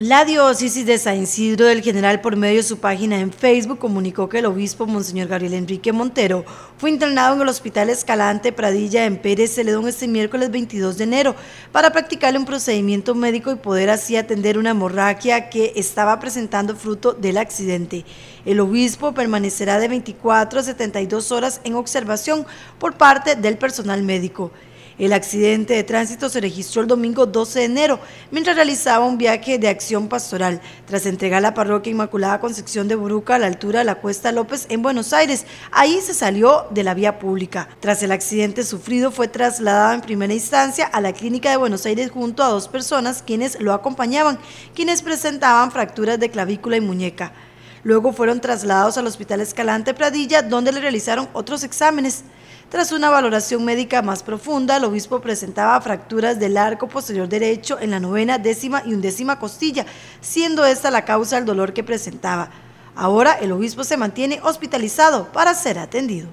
La diócesis de San Isidro del General por medio de su página en Facebook comunicó que el obispo Monseñor Gabriel Enrique Montero fue internado en el Hospital Escalante Pradilla en Pérez Celedón este miércoles 22 de enero para practicarle un procedimiento médico y poder así atender una hemorragia que estaba presentando fruto del accidente. El obispo permanecerá de 24 a 72 horas en observación por parte del personal médico. El accidente de tránsito se registró el domingo 12 de enero, mientras realizaba un viaje de acción pastoral, tras entregar la parroquia Inmaculada Concepción de Buruca a la altura de la Cuesta López en Buenos Aires. Ahí se salió de la vía pública. Tras el accidente sufrido, fue trasladado en primera instancia a la clínica de Buenos Aires junto a dos personas quienes lo acompañaban, quienes presentaban fracturas de clavícula y muñeca. Luego fueron trasladados al Hospital Escalante Pradilla, donde le realizaron otros exámenes. Tras una valoración médica más profunda, el obispo presentaba fracturas del arco posterior derecho en la novena, décima y undécima costilla, siendo esta la causa del dolor que presentaba. Ahora el obispo se mantiene hospitalizado para ser atendido.